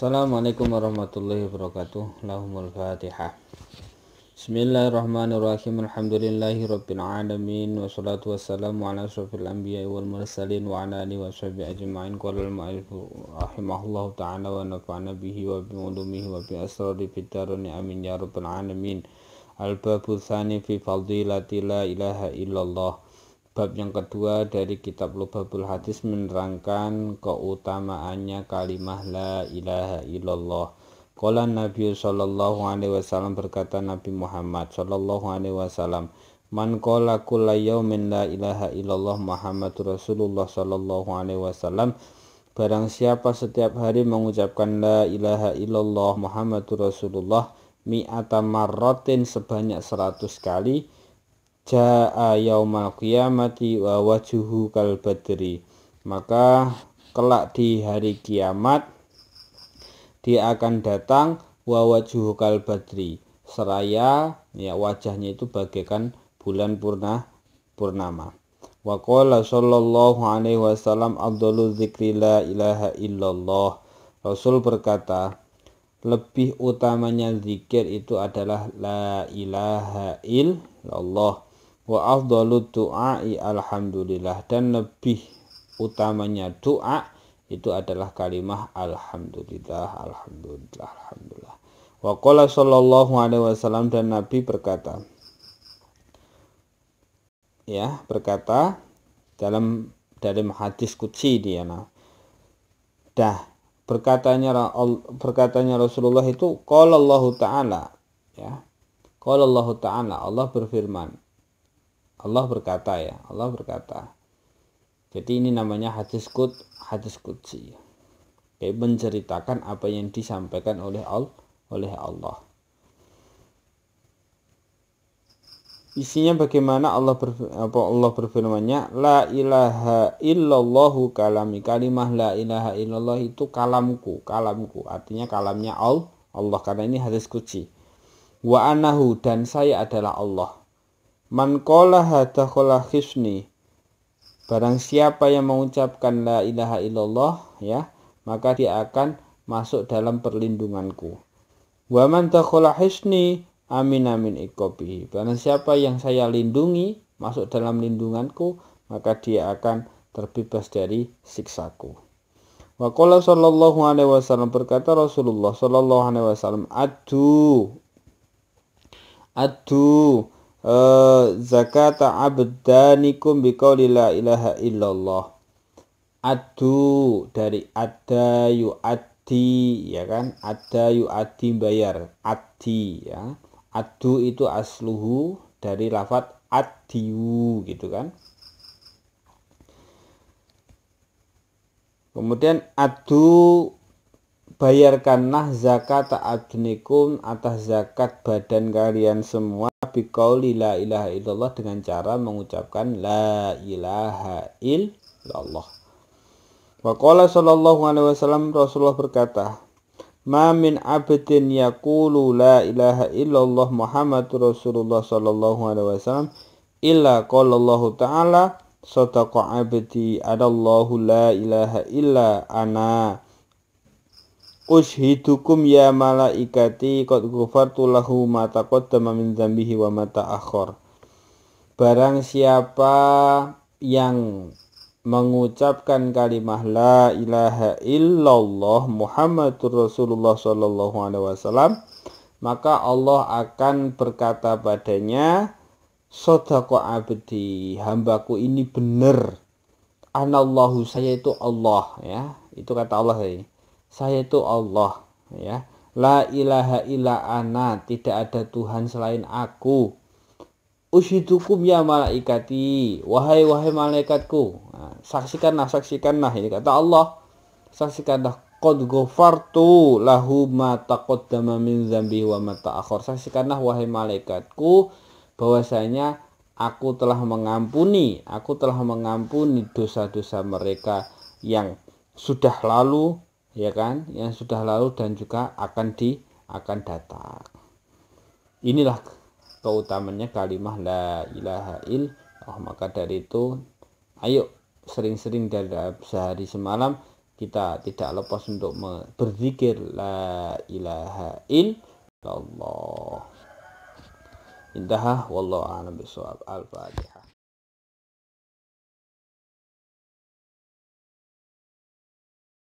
Assalamualaikum warahmatullahi wabarakatuh Lahumul Fatihah Bismillahirrahmanirrahim Alhamdulillahi Rabbil Alamin Wassalatu wassalamu ala asrafil anbiya wal mursalin Wa ala alihi wa sahbihi ajma'in Qala al-ma'alifu rahimahullah ta'ala Wa nafa'na bihi wa ulumihi Wa asrari fitaruni amin ya Rabbil Alamin Al-babu thani fi fadilati la ilaha illallah Bab yang kedua dari kitab Lubabul Hadis menerangkan keutamaannya kalimah la ilaha illallah. Kala Nabi Shallallahu Alaihi Wasallam berkata Nabi Muhammad Shallallahu Alaihi Wasallam, man qala kulayyumin la ilaha illallah Muhammadur Rasulullah Shallallahu Alaihi Wasallam. Barang siapa setiap hari mengucapkan la ilaha illallah Muhammadur Rasulullah mi'ata marrotin sebanyak seratus kali, jaa yaumal qiyamati wa wajuhu kal badri maka kelak di hari kiamat dia akan datang wa wajuhu kal badri seraya ya wajahnya itu bagaikan bulan purna purnama wa qala sallallahu alaihi wasallam afdalu dzikri la ilaha illallah Rasul berkata lebih utamanya zikir itu adalah la ilaha illallah wa afdalu du'ai alhamdulillah dan lebih utamanya doa itu adalah kalimat alhamdulillah alhamdulillah alhamdulillah wa qala sallallahu alaihi wasallam dan nabi berkata ya berkata dalam dalam hadis kutsi dia nah dah berkatanya berkatanya Rasulullah itu qala Allah taala ya qala Allah taala Allah berfirman Allah berkata ya, Allah berkata. Jadi ini namanya hadis kut, hadis kutsi. Kayak menceritakan apa yang disampaikan oleh Allah, oleh Allah. Isinya bagaimana Allah ber, apa Allah berfirmannya la ilaha illallahu kalami kalimah la ilaha illallah itu kalamku kalamku artinya kalamnya Allah Allah karena ini hadis kutsi. wa anahu dan saya adalah Allah Man kola hadakola khisni. Barang siapa yang mengucapkan la ilaha illallah ya, maka dia akan masuk dalam perlindunganku. Wa man takhala hisni amin amin ikobi. Barang siapa yang saya lindungi masuk dalam lindunganku, maka dia akan terbebas dari siksaku. Wa qala sallallahu alaihi wasallam berkata Rasulullah sallallahu alaihi wasallam, "Adu Adu Eh, zakata abdanikum biqauli la ilaha illallah adu dari ada yu'addi ya kan ada yu'addi bayar adi ya adu itu asluhu dari lafat adiu gitu kan kemudian adu bayarkanlah zakat adnikum atas zakat badan kalian semua biqauli la ilaha illallah dengan cara mengucapkan la ilaha illallah Waqala sallallahu alaihi wasallam Rasulullah berkata Ma min abdin yaqulu la ilaha illallah Muhammadur Rasulullah sallallahu alaihi wasallam illa qala Allah taala sadaqa abdi adallahu la ilaha illa ana Ushidukum ya malaikati kot gufar tulahu mata kot damamin zambihi wa mata akhor Barang siapa yang mengucapkan kalimah la ilaha illallah Muhammadur Rasulullah sallallahu alaihi wasallam maka Allah akan berkata padanya sodako abdi hambaku ini benar anallahu saya itu Allah ya itu kata Allah ini saya itu Allah ya la ilaha illa ana tidak ada Tuhan selain aku Ushidukum ya malaikati wahai wahai malaikatku nah, saksikanlah saksikanlah ini kata Allah saksikanlah qad ghafartu lahu ma taqaddama min dzambi wa ma ta'akhir. Saksikanlah wahai malaikatku bahwasanya aku telah mengampuni, aku telah mengampuni dosa-dosa mereka yang sudah lalu ya kan yang sudah lalu dan juga akan di akan datang inilah keutamanya kalimah la ilaha oh, maka dari itu ayo sering-sering dalam sehari semalam kita tidak lepas untuk berzikir la ilaha il. Allah indah wallahu a'lam bisawab al-fatihah